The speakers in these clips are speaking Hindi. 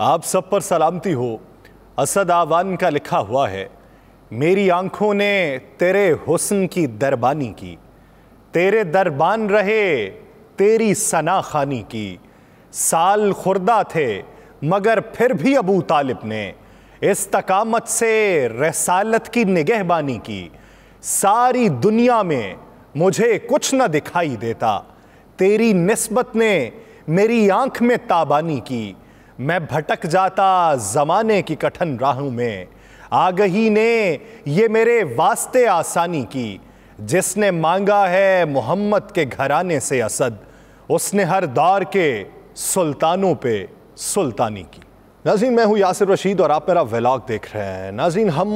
आप सब पर सलामती हो असद आवान का लिखा हुआ है मेरी आंखों ने तेरे हुसन की दरबानी की तेरे दरबान रहे तेरी सना खानी की साल खुर्दा थे मगर फिर भी अबू तालिब ने इस तकामत से रसालत की निगहबानी की सारी दुनिया में मुझे कुछ न दिखाई देता तेरी नस्बत ने मेरी आंख में ताबानी की मैं भटक जाता जमाने की कठिन राहों में आगही ने ये मेरे वास्ते आसानी की जिसने मांगा है मोहम्मद के घराने से असद उसने हर दौर के सुल्तानों पे सुल्तानी की नाजीन मैं हूँ यासिर रशीद और आप मेरा व्लॉग देख रहे हैं नाजीन हम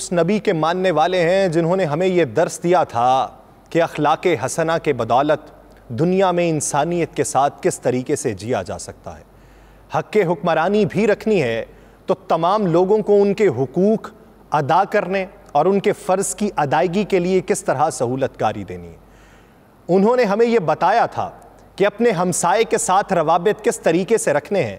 उस नबी के मानने वाले हैं जिन्होंने हमें ये दर्स दिया था कि अखलाक हसना के बदौलत दुनिया में इंसानियत के साथ किस तरीके से जिया जा सकता है हक हुक्मरानी भी रखनी है तो तमाम लोगों को उनके हकूक़ अदा करने और उनके फ़र्ज़ की अदायगी के लिए किस तरह सहूलतकारी देनी है उन्होंने हमें ये बताया था कि अपने हमसाए के साथ रवाबित किस तरीके से रखने हैं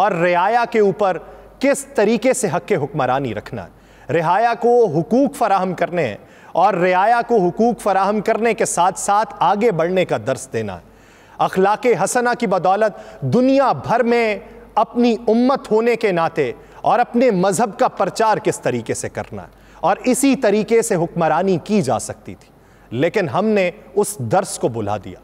और रियाया के ऊपर किस तरीके से हक हुक्मरानी रखना है रिहाया को हकूक़ फ़राहम करने हैं और रियाया को हकूक़ फ़राहम करने के साथ साथ आगे बढ़ने का दर्स देना है अखलाक हसना की बदौलत दुनिया भर में अपनी उम्मत होने के नाते और अपने मज़हब का प्रचार किस तरीके से करना और इसी तरीके से हुक्मरानी की जा सकती थी लेकिन हमने उस दर्स को बुला दिया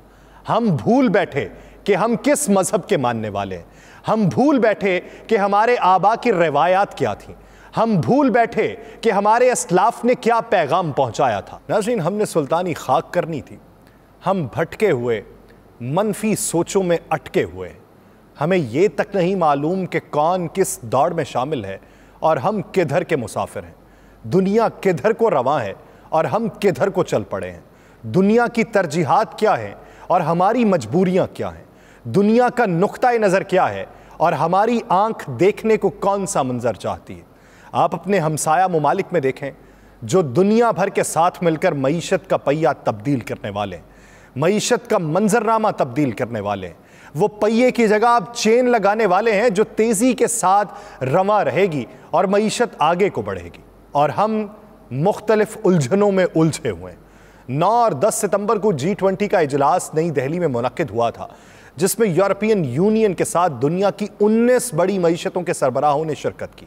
हम भूल बैठे कि हम किस मज़हब के मानने वाले हैं हम भूल बैठे कि हमारे आबा की रवायात क्या थी हम भूल बैठे कि हमारे असलाफ ने क्या पैगाम पहुंचाया था नाजीन हमने सुल्तानी खाक करनी थी हम भटके हुए मनफी सोचों में अटके हुए हमें ये तक नहीं मालूम कि कौन किस दौड़ में शामिल है और हम किधर के मुसाफिर हैं दुनिया किधर को रवा है और हम किधर को चल पड़े हैं दुनिया की तरजीहत क्या हैं और हमारी मजबूरियां क्या हैं दुनिया का नुकता नज़र क्या है और हमारी आंख देखने को कौन सा मंजर चाहती है आप अपने हमसाया ममालिक में देखें जो दुनिया भर के साथ मिलकर मीशत का पहिया तब्दील करने वाले हैं मीशत का मंजरनामा तब्दील करने वाले हैं वो पहिए की जगह आप चेन लगाने वाले हैं जो तेज़ी के साथ रवा रहेगी और मीशत आगे को बढ़ेगी और हम मुख्तलफ उलझनों में उलझे हुए हैं नौ और दस सितंबर को जी ट्वेंटी का इजलास नई दहली में मुनद हुआ था जिसमें यूरोपियन यूनियन के साथ दुनिया की उन्नीस बड़ी मीशतों के सरबराहों ने शिरकत की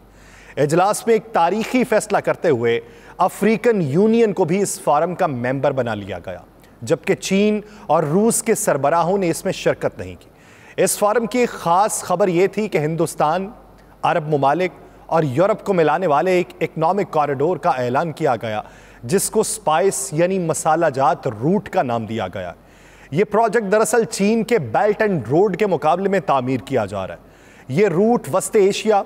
इजलास में एक तारीखी फैसला करते हुए अफ्रीकन यूनियन को भी इस फारम का मेंबर बना लिया गया जबकि चीन और रूस के सरबराहों ने इसमें शिरकत नहीं की इस फॉरम की ख़ास खबर ये थी कि हिंदुस्तान अरब ममालिक और यूरोप को मिलाने वाले एक इकनॉमिक कॉरिडोर का ऐलान किया गया जिसको स्पाइस यानी मसाला जात रूट का नाम दिया गया ये प्रोजेक्ट दरअसल चीन के बेल्ट एंड रोड के मुकाबले में तामीर किया जा रहा है ये रूट वस्त एशिया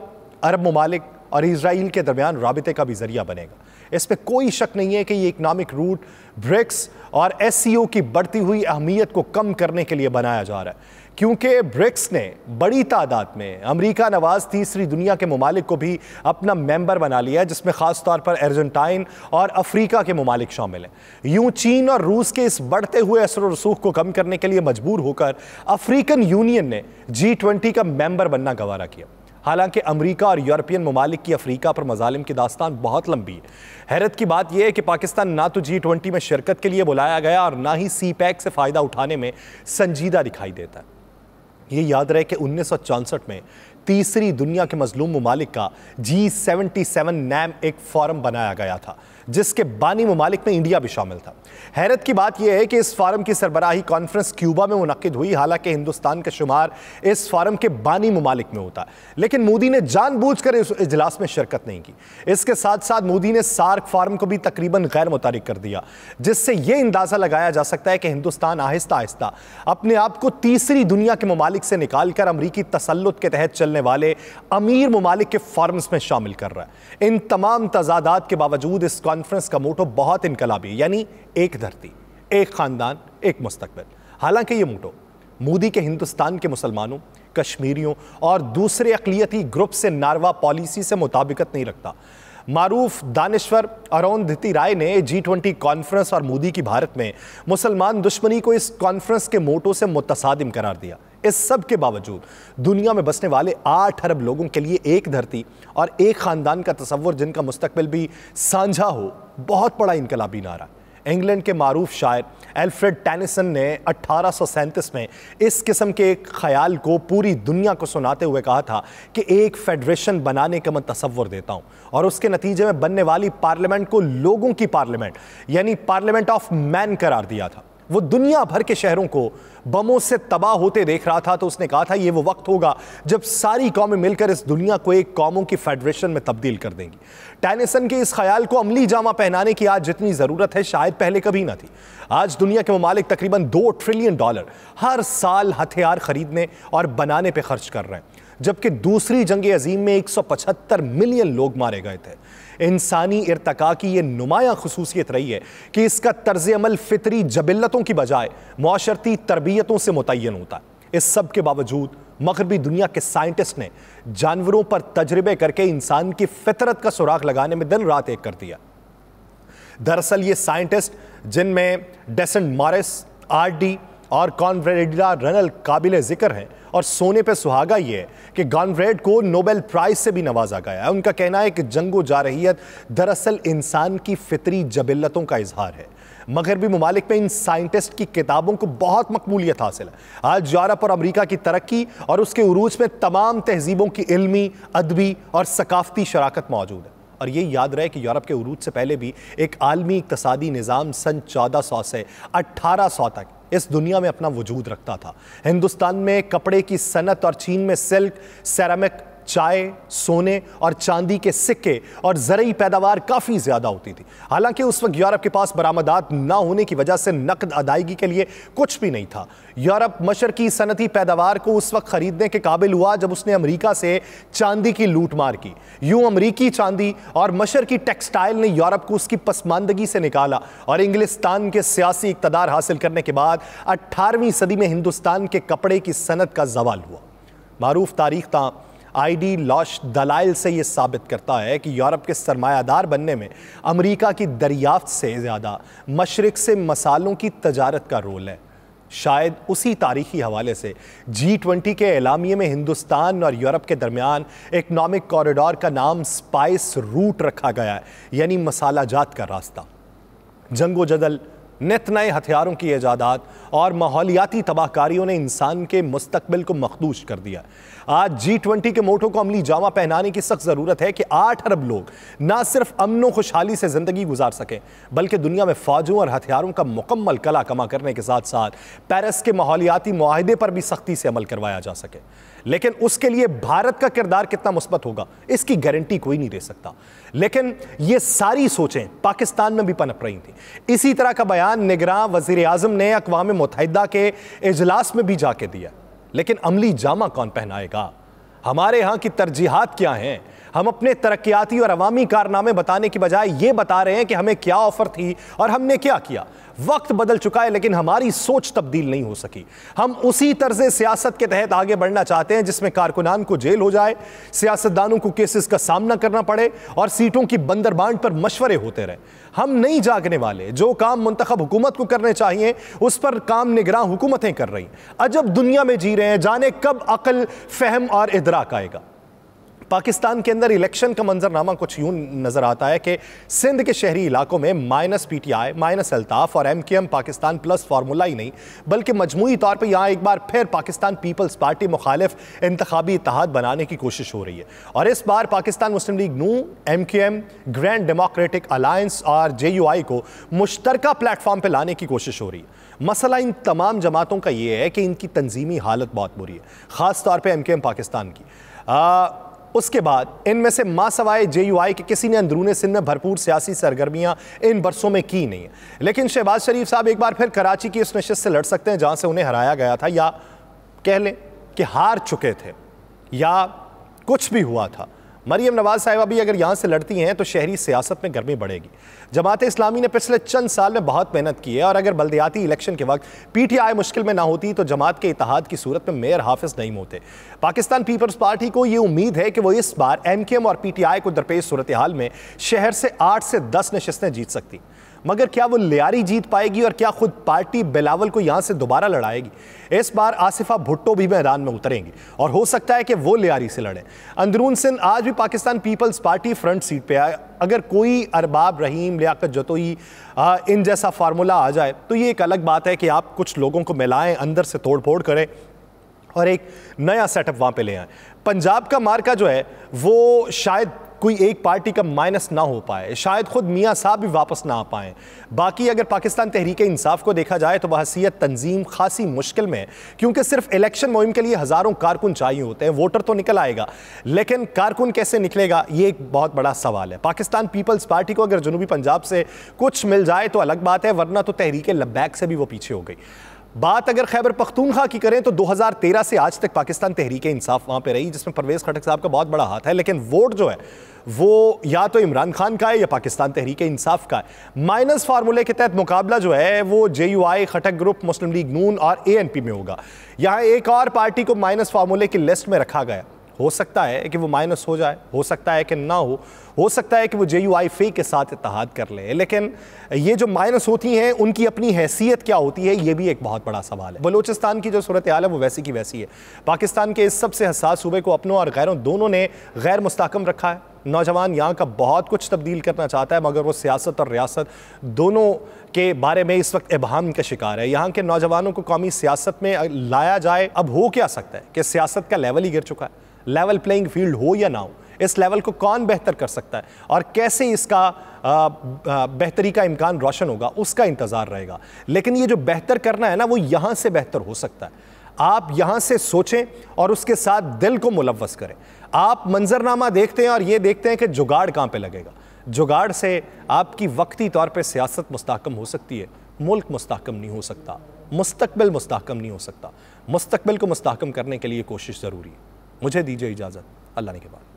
अरब ममालिक और इसराइल के दरमियान रबते का भी जरिया बनेगा इस पर कोई शक नहीं है कि ये इकनॉमिक रूट ब्रिक्स और एस की बढ़ती हुई अहमियत को कम करने के लिए बनाया जा रहा है क्योंकि ब्रिक्स ने बड़ी तादाद में अमेरिका नवाज तीसरी दुनिया के ममालिक को भी अपना मेंबर बना लिया है जिसमें ख़ास तौर पर अर्जेंटाइन और अफ्रीका के ममालिक शामिल हैं यूं चीन और रूस के इस बढ़ते हुए असर रसूख को कम करने के लिए मजबूर होकर अफ्रीकन यूनियन ने जी ट्वेंटी का मेंबर बनना गवारा किया हालांकि अमरीका और यूरोपियन ममालिक की अफ्रीका पर मजालिम की दास्तान बहुत लंबी है हैरत की बात यह है कि पाकिस्तान ना तो जी ट्वेंटी में शिरकत के लिए बुलाया गया और ना ही सी पैक से फ़ायदा उठाने में संजीदा दिखाई देता है ये याद रहे कि उन्नीस में तीसरी दुनिया के मजलूम ममालिक का जी सेवेंटी सेवन नैम एक फॉरम बनाया गया था जिसके बानी ममालिक में इंडिया भी शामिल था हैरत की बात यह है कि इस फॉरम की सरबराही कॉन्फ्रेंस क्यूबा में मुनद हुई हालांकि हिंदुस्तान का शुमार इस फॉरम के बानी ममालिक में होता लेकिन मोदी ने कर इस इजलास में शिरकत नहीं की इसके साथ साथ मोदी ने सार्क फार्म को भी तकरीबन गैर मुतारिक कर दिया जिससे यह अंदाज़ा लगाया जा सकता है कि हिंदुस्तान आहिस्ता आहिस्ता अपने आप को तीसरी दुनिया के ममालिक से निकाल कर अमरीकी तसलुत के तहत चलने चलने वाले अमीर ममालिक के फार्म्स में शामिल कर रहा है इन तमाम तजादात के बावजूद इस कॉन्फ्रेंस का मोटो बहुत इनकलाबी यानी एक धरती एक ख़ानदान एक मुस्तबिल हालांकि ये मोटो मोदी के हिंदुस्तान के मुसलमानों कश्मीरियों और दूसरे अकलीती ग्रुप से नारवा पॉलिसी से मुताबिकत नहीं रखता मारूफ दानश्वर अरुंधति राय ने जी ट्वेंटी कॉन्फ्रेंस और मोदी की भारत में मुसलमान दुश्मनी को इस कॉन्फ्रेंस के मोटो से मुतसादिम करार दिया इस सब के बावजूद दुनिया में बसने वाले आठ अरब लोगों के लिए एक धरती और एक ख़ानदान का तस्वुर जिनका मुस्तबिल भी साझा हो बहुत बड़ा इनकलाबी नारा इंग्लैंड के मरूफ शायर एल्फ्रेड टेनिसन ने अट्ठारह में इस किस्म के एक ख्याल को पूरी दुनिया को सुनाते हुए कहा था कि एक फेडरेशन बनाने का मैं तस्वर देता हूँ और उसके नतीजे में बनने वाली पार्लियामेंट को लोगों की पार्लियामेंट यानी पार्लियामेंट ऑफ मैन करार दिया था वो दुनिया भर के शहरों को बमों से तबाह होते देख रहा था तो उसने कहा था ये वो वक्त होगा जब सारी कौमें मिलकर इस दुनिया को एक कौमों की फेडरेशन में तब्दील कर देंगी टैनिसन के इस ख्याल को अमली जामा पहनाने की आज जितनी ज़रूरत है शायद पहले कभी ना थी आज दुनिया के ममालिक तकरीबन दो ट्रिलियन डॉलर हर साल हथियार खरीदने और बनाने पर खर्च कर रहे हैं जबकि दूसरी जंग अजीम में एक मिलियन लोग मारे गए थे इंसानी इरतका की ये नुमाया खसूसियत रही है कि इसका तर्ज अमल फितरी जबिलतों की बजाय माशरती तरबियतों से मुतन होता है इस सब के बावजूद मगरबी दुनिया के साइंटिस्ट ने जानवरों पर तजर्बे करके इंसान की फितरत का सुराग लगाने में दिन रात एक कर दिया दरअसल ये साइंटिस्ट जिनमें डेसेंट मारिस आर डी और कॉन्वेडिला रनल काबिल जिक्र हैं और सोने पे सुहागा ये है कि गॉन्फ्रेड को नोबेल प्राइज से भी नवाजा गया है उनका कहना है कि जंगो जारहीत दरअसल इंसान की फितरी जबिलतों का इजहार है मगरबी ममालिक में इन साइंटिस्ट की किताबों को बहुत मकबूलियत हासिल है आज यूरोप और अमरीका की तरक्की और उसके उरूज में तमाम तहजीबों की इलमी अदबी और सकाफती शराकत मौजूद है और ये याद रहे कि यूरोप के उरूज से पहले भी एक आलमी इकतसादी निज़ाम सन चौदह सौ से अट्ठारह सौ तक इस दुनिया में अपना वजूद रखता था हिंदुस्तान में कपड़े की सनत और चीन में सिल्क सेरामिक चाय सोने और चांदी के सिक्के और जरई पैदावार काफ़ी ज़्यादा होती थी हालांकि उस वक्त यूरोप के पास बरामदात ना होने की वजह से नकद अदायगी के लिए कुछ भी नहीं था यूरोप मशरकी सनती पैदावार को उस वक्त ख़रीदने के काबिल हुआ जब उसने अमरीका से चांदी की लूटमार की यूँ अमरीकी चांदी और मशरकी टेक्सटाइल ने यूरोप को उसकी पसमानदगी से निकाला और इंग्लिस्तान के सियासी इकतदार हासिल करने के बाद अट्ठारहवीं सदी में हिंदुस्तान के कपड़े की सनत का जवाल हुआ मारूफ तारीख तां आईडी लॉश दलाइल से ये साबित करता है कि यूरोप के सरमायादार बनने में अमेरिका की दरियाफ्त से ज़्यादा मशरक़ से मसालों की तजारत का रोल है शायद उसी तारीखी हवाले से जी ट्वेंटी के एलामी में हिंदुस्तान और यूरोप के दरमियान इकनॉमिक कॉरिडोर का नाम स्पाइस रूट रखा गया है यानी मसाला जात का रास्ता जंगो जदल नित नए हथियारों की ईजादात और माहौलियाती तबाहकारियों ने इंसान के मुस्तबिल को मखदूश कर दिया आज जी ट्वेंटी के मोटों को अमली जामा पहनाने की सख्त ज़रूरत है कि आठ अरब लोग ना सिर्फ अमन व खुशहाली से ज़िंदगी गुजार सकें बल्कि दुनिया में फ़ौजों और हथियारों का मुकम्मल कला कमा करने के साथ साथ पैरिस के माहौलियाती माहदे पर भी सख्ती से अमल करवाया जा सके लेकिन उसके लिए भारत का किरदार कितना मुस्बत होगा इसकी गारंटी कोई नहीं दे सकता लेकिन ये सारी सोचें पाकिस्तान में भी पनप रही थी इसी तरह का बयान बयान निगरान वजीर आजम ने अकवा मुतहदा के अजलास में भी जाके दिया लेकिन अमली जामा कौन पहनाएगा हमारे यहाँ की तरजीहत क्या हैं हम अपने तरक्याती और अवामी कारनामे बताने की बजाय ये बता रहे हैं कि हमें क्या ऑफर थी और हमने क्या किया वक्त बदल चुका है लेकिन हमारी सोच तब्दील नहीं हो सकी हम उसी तर्ज सियासत के तहत आगे बढ़ना चाहते हैं जिसमें कारकुनान को जेल हो जाए सियासतदानों को केसेस का सामना करना पड़े और सीटों की बंदरबांड पर मशवरे होते रहे हम नहीं जागने वाले जो काम मंतखब हुकूमत को करने चाहिए उस पर काम निगरान हुकूमतें कर रही अजब दुनिया में जी रहे हैं जाने कब अकल फहम और इधराक आएगा पाकिस्तान के अंदर इलेक्शन का मंजरनामा कुछ यूं नज़र आता है कि सिंध के शहरी इलाकों में minus P T I minus Altaf और M K M Pakistan plus formula ही नहीं बल्कि मजमू तौर पर यहाँ एक बार फिर पाकिस्तान पीपल्स पार्टी मुखालिफ इंतबी इतिहाद बनाने की कोशिश हो रही है और इस बार पाकिस्तान मुस्लिम लीग नू M K M grand democratic alliance और जे यू आई को मुश्तरक प्लेटफॉर्म पर लाने की कोशिश हो रही है मसला इन तमाम जमातों का ये है कि इनकी तंजीमी हालत बहुत बुरी है ख़ास तौर पर एम के एम पाकिस्तान की आ, उसके बाद इनमें से माँ सवाए जे यू आई के किसी ने अंदरून सिंध में भरपूर सियासी सरगर्मियाँ इन बरसों में की नहीं लेकिन शहबाज शरीफ साहब एक बार फिर कराची की उस नशस्त से लड़ सकते हैं जहाँ से उन्हें हराया गया था या कह लें कि हार चुके थे या कुछ भी हुआ था मरीम नवाज साहिबा भी अगर यहाँ से लड़ती हैं तो शहरी सियासत में गर्मी बढ़ेगी जमात इस्लामी ने पिछले चंद साल में बहुत मेहनत की है और अगर बलदियाती इलेक्शन के वक्त पी टी आई मुश्किल में ना होती तो जमात के इतिहाद की सूरत में मेयर हाफिज नहीं होते पाकिस्तान पीपल्स पार्टी को ये उम्मीद है कि वो इस बार एम के एम और पी टी आई को दरपेश सूरत हाल में शहर से आठ से दस नशस्तें जीत सकती मगर क्या वो लियारी जीत पाएगी और क्या खुद पार्टी बिलावल को यहाँ से दोबारा लड़ाएगी इस बार आसिफा भुट्टो भी मैदान में उतरेंगी और हो सकता है कि वो लियारी से लड़ें अंदरून सिंह आज भी पाकिस्तान पीपल्स पार्टी फ्रंट सीट पर आए अगर कोई अरबाब रहीम लियाकत जतोई इन जैसा फार्मूला आ जाए तो ये एक अलग बात है कि आप कुछ लोगों को मिलाएं अंदर से तोड़ फोड़ करें और एक नया सेटअप वहाँ पे ले आए पंजाब का मार्का जो है वो शायद कोई एक पार्टी का माइनस ना हो पाए शायद खुद मियाँ साहब भी वापस ना आ पाएँ बाकी अगर पाकिस्तान तहरीक इंसाफ को देखा जाए तो बहसीत तंजीम खासी मुश्किल में क्योंकि सिर्फ इलेक्शन मुहिम के लिए हज़ारों कारकुन चाहिए होते हैं वोटर तो निकल आएगा लेकिन कारकुन कैसे निकलेगा ये एक बहुत बड़ा सवाल है पाकिस्तान पीपल्स पार्टी को अगर जनूबी पंजाब से कुछ मिल जाए तो अलग बात है वरना तो तहरीक लब्बैक से भी वो पीछे हो गई बात अगर खैबर पख्तूनखा की करें तो 2013 से आज तक पाकिस्तान तहरीक इंसाफ वहाँ पर रही जिसमें परवेज़ खटक साहब का बहुत बड़ा हाथ है लेकिन वोट जो है वो या तो इमरान खान का है या पाकिस्तान तहरीक इंसाफ का है माइनस फार्मूले के तहत मुकाबला जो है वो जे यू आई खटक ग्रुप मुस्लिम लीग नून और ए एन पी में होगा यहाँ एक और पार्टी को माइनस फार्मूले की लिस्ट में रखा गया हो सकता है कि वो माइनस हो जाए हो सकता है कि ना हो हो सकता है कि वो जे यू आई फे के साथ इतिहाद कर ले लेकिन ये जो माइनस होती हैं उनकी अपनी हैसियत क्या होती है ये भी एक बहुत बड़ा सवाल है बलूचिस्तान की जो सूरत हाल है वो वैसी की वैसी है पाकिस्तान के इस सबसे हसास सूबे को अपनों और गैरों दोनों ने गैर मुस्कम रखा है नौजवान यहाँ का बहुत कुछ तब्दील करना चाहता है मगर वो सियासत और रियासत दोनों के बारे में इस वक्त इबहम का शिकार है यहाँ के नौजवानों को कौमी सियासत में लाया जाए अब हो क्या सकता है कि सियासत का लेवल ही गिर चुका है लेवल प्लेइंग फील्ड हो या ना हो इस लेवल को कौन बेहतर कर सकता है और कैसे इसका बेहतरी का इम्कान रोशन होगा उसका इंतज़ार रहेगा लेकिन ये जो बेहतर करना है ना वो यहाँ से बेहतर हो सकता है आप यहाँ से सोचें और उसके साथ दिल को मुलवस करें आप मंजरनामा देखते हैं और ये देखते हैं कि जुगाड़ कहाँ पे लगेगा जुगाड़ से आपकी वक्ती तौर पे सियासत मुस्तकम हो सकती है मुल्क मुस्तकम नहीं हो सकता मुस्तकबिल मुस्तकम नहीं हो सकता मुस्तकबिल को मुस्तकम करने के लिए कोशिश ज़रूरी है मुझे दीजिए इजाज़त अल्लाह ने के बाद